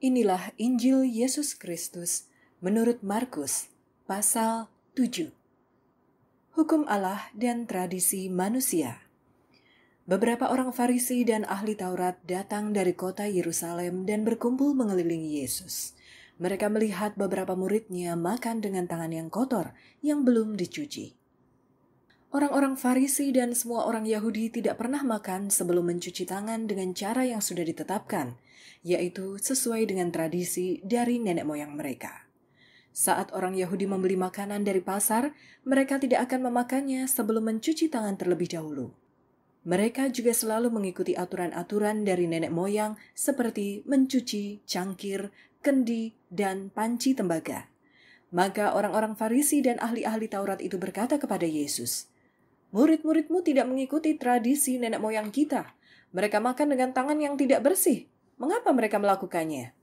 Inilah Injil Yesus Kristus menurut Markus pasal 7. Hukum Allah dan tradisi manusia. Beberapa orang Farisi dan ahli Taurat datang dari kota Yerusalem dan berkumpul mengelilingi Yesus. Mereka melihat beberapa muridnya makan dengan tangan yang kotor yang belum dicuci. Orang-orang Farisi dan semua orang Yahudi tidak pernah makan sebelum mencuci tangan dengan cara yang sudah ditetapkan, yaitu sesuai dengan tradisi dari nenek moyang mereka. Saat orang Yahudi membeli makanan dari pasar, mereka tidak akan memakannya sebelum mencuci tangan terlebih dahulu. Mereka juga selalu mengikuti aturan-aturan dari nenek moyang seperti mencuci, cangkir, kendi, dan panci tembaga. Maka orang-orang Farisi dan ahli-ahli Taurat itu berkata kepada Yesus, Murid-muridmu tidak mengikuti tradisi nenek moyang kita. Mereka makan dengan tangan yang tidak bersih. Mengapa mereka melakukannya?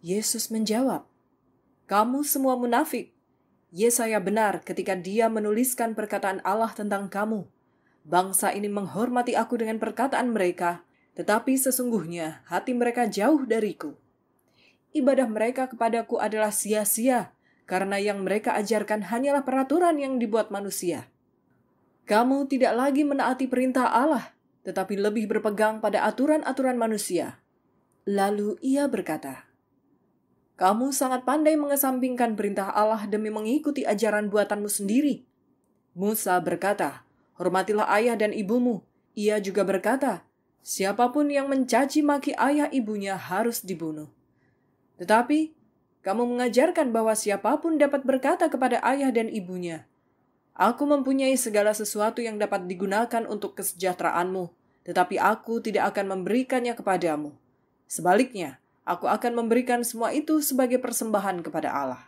Yesus menjawab, "Kamu semua munafik. Yesaya benar ketika dia menuliskan perkataan Allah tentang kamu. Bangsa ini menghormati aku dengan perkataan mereka, tetapi sesungguhnya hati mereka jauh dariku. Ibadah mereka kepadaku adalah sia-sia, karena yang mereka ajarkan hanyalah peraturan yang dibuat manusia." Kamu tidak lagi menaati perintah Allah, tetapi lebih berpegang pada aturan-aturan manusia. Lalu ia berkata, "Kamu sangat pandai mengesampingkan perintah Allah demi mengikuti ajaran buatanmu sendiri." Musa berkata, "Hormatilah ayah dan ibumu." Ia juga berkata, "Siapapun yang mencaci maki ayah ibunya harus dibunuh." Tetapi kamu mengajarkan bahwa siapapun dapat berkata kepada ayah dan ibunya, Aku mempunyai segala sesuatu yang dapat digunakan untuk kesejahteraanmu, tetapi aku tidak akan memberikannya kepadamu. Sebaliknya, aku akan memberikan semua itu sebagai persembahan kepada Allah.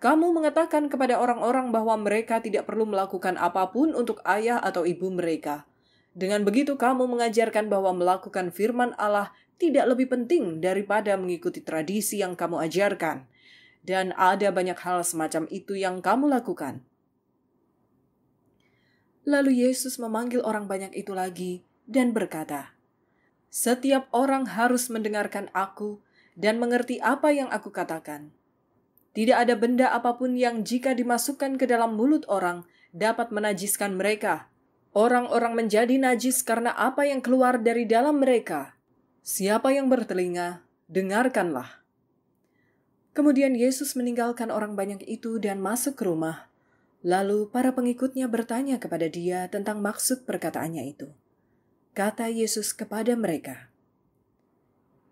Kamu mengatakan kepada orang-orang bahwa mereka tidak perlu melakukan apapun untuk ayah atau ibu mereka. Dengan begitu, kamu mengajarkan bahwa melakukan firman Allah tidak lebih penting daripada mengikuti tradisi yang kamu ajarkan, dan ada banyak hal semacam itu yang kamu lakukan. Lalu Yesus memanggil orang banyak itu lagi dan berkata, "Setiap orang harus mendengarkan Aku dan mengerti apa yang Aku katakan. Tidak ada benda apapun yang jika dimasukkan ke dalam mulut orang dapat menajiskan mereka. Orang-orang menjadi najis karena apa yang keluar dari dalam mereka. Siapa yang bertelinga, dengarkanlah." Kemudian Yesus meninggalkan orang banyak itu dan masuk ke rumah Lalu para pengikutnya bertanya kepada dia tentang maksud perkataannya itu. Kata Yesus kepada mereka,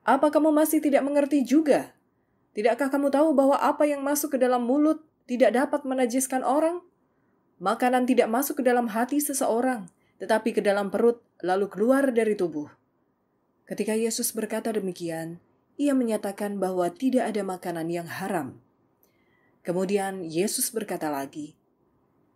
"Apa kamu masih tidak mengerti juga? Tidakkah kamu tahu bahwa apa yang masuk ke dalam mulut tidak dapat menajiskan orang? Makanan tidak masuk ke dalam hati seseorang, tetapi ke dalam perut lalu keluar dari tubuh." Ketika Yesus berkata demikian, ia menyatakan bahwa tidak ada makanan yang haram. Kemudian Yesus berkata lagi,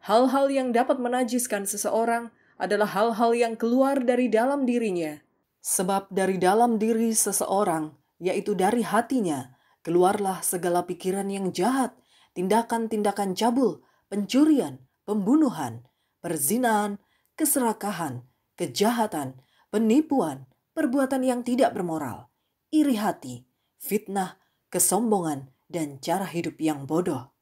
Hal-hal yang dapat menajiskan seseorang adalah hal-hal yang keluar dari dalam dirinya. Sebab dari dalam diri seseorang, yaitu dari hatinya, keluarlah segala pikiran yang jahat, tindakan-tindakan cabul, pencurian, pembunuhan, perzinahan, keserakahan, kejahatan, penipuan, perbuatan yang tidak bermoral, iri hati, fitnah, kesombongan, dan cara hidup yang bodoh.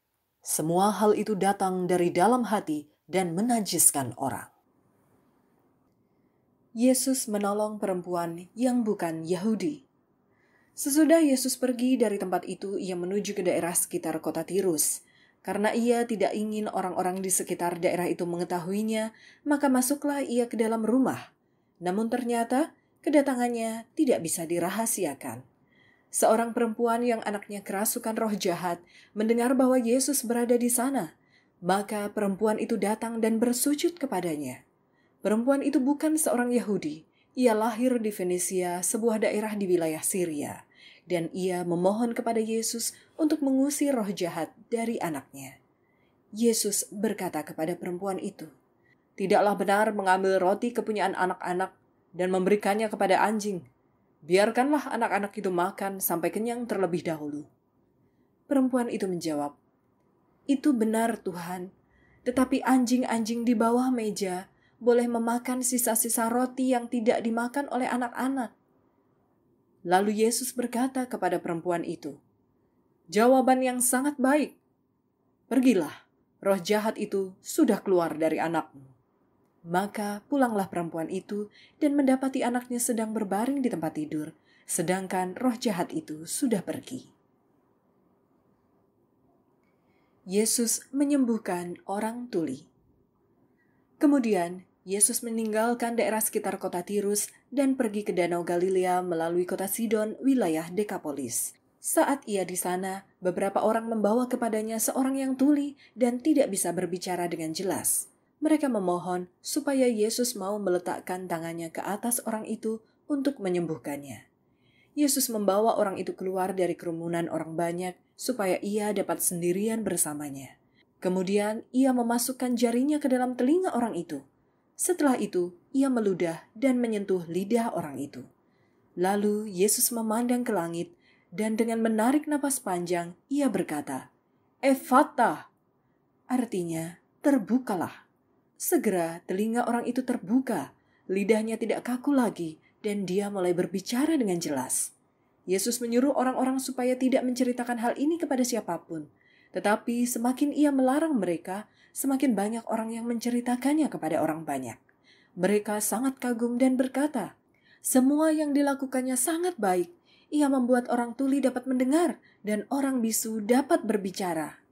Semua hal itu datang dari dalam hati dan menajiskan orang. Yesus menolong perempuan yang bukan Yahudi. Sesudah Yesus pergi dari tempat itu, ia menuju ke daerah sekitar kota Tirus. Karena ia tidak ingin orang-orang di sekitar daerah itu mengetahuinya, maka masuklah ia ke dalam rumah. Namun ternyata kedatangannya tidak bisa dirahasiakan seorang perempuan yang anaknya kerasukan roh jahat, mendengar bahwa Yesus berada di sana. Maka perempuan itu datang dan bersujud kepadanya. Perempuan itu bukan seorang Yahudi. Ia lahir di Venesia, sebuah daerah di wilayah Syria, dan ia memohon kepada Yesus untuk mengusir roh jahat dari anaknya. Yesus berkata kepada perempuan itu, "Tidaklah benar mengambil roti kepunyaan anak-anak dan memberikannya kepada anjing." Biarkanlah anak-anak itu makan sampai kenyang terlebih dahulu. Perempuan itu menjawab, Itu benar Tuhan, tetapi anjing-anjing di bawah meja boleh memakan sisa-sisa roti yang tidak dimakan oleh anak-anak. Lalu Yesus berkata kepada perempuan itu, Jawaban yang sangat baik. Pergilah, roh jahat itu sudah keluar dari anakmu. Maka pulanglah perempuan itu dan mendapati anaknya sedang berbaring di tempat tidur, sedangkan roh jahat itu sudah pergi. Yesus menyembuhkan orang tuli. Kemudian Yesus meninggalkan daerah sekitar kota Tirus dan pergi ke Danau Galilea melalui kota Sidon, wilayah Dekapolis. Saat ia di sana, beberapa orang membawa kepadanya seorang yang tuli dan tidak bisa berbicara dengan jelas mereka memohon supaya Yesus mau meletakkan tangannya ke atas orang itu untuk menyembuhkannya. Yesus membawa orang itu keluar dari kerumunan orang banyak supaya ia dapat sendirian bersamanya. Kemudian ia memasukkan jarinya ke dalam telinga orang itu. Setelah itu, ia meludah dan menyentuh lidah orang itu. Lalu Yesus memandang ke langit, dan dengan menarik napas panjang, ia berkata, "Efata!" Artinya, terbukalah. Segera telinga orang itu terbuka, lidahnya tidak kaku lagi, dan dia mulai berbicara dengan jelas. Yesus menyuruh orang-orang supaya tidak menceritakan hal ini kepada siapapun. Tetapi semakin ia melarang mereka, semakin banyak orang yang menceritakannya kepada orang banyak. Mereka sangat kagum dan berkata, "Semua yang dilakukannya sangat baik. Ia membuat orang tuli dapat mendengar dan orang bisu dapat berbicara."